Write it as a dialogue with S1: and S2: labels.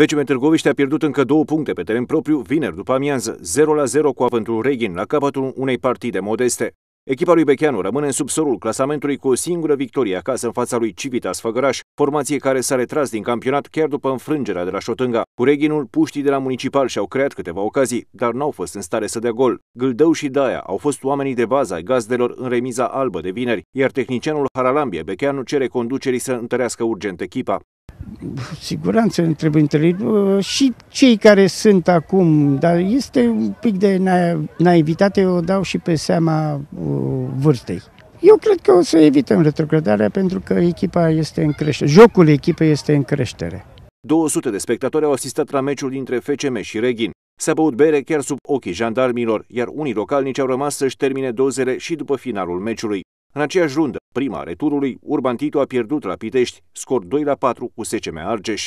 S1: FCM Târgoviște a pierdut încă două puncte pe teren propriu vineri după amiază, 0-0 cu avântul Reghin la capătul unei partide modeste. Echipa lui Becheanu rămâne în subsorul clasamentului cu o singură victorie acasă în fața lui Civitas Făgăraș, formație care s-a retras din campionat chiar după înfrângerea de la Șotânga. Cu Reginul puștii de la municipal și-au creat câteva ocazii, dar n-au fost în stare să dea gol. Gâldău și Daia au fost oamenii de bază ai gazdelor în remiza albă de vineri, iar tehnicianul Haralambie Becheanu cere conducerii să întărească urgent echipa
S2: siguranță trebuie întâlnit uh, și cei care sunt acum, dar este un pic de naivitate, o dau și pe seama uh, vârstei. Eu cred că o să evităm retrogradarea pentru că echipa este în creștere, jocul echipei este în creștere.
S1: 200 de spectatori au asistat la meciul dintre FCM și Reghin. S-a băut bere chiar sub ochii jandarmilor, iar unii localnici au rămas să-și termine dozele și după finalul meciului. În aceeași rundă, prima returului, Urban Tito a pierdut la Pitești, scor 2 la 4 cu SCM Argeș,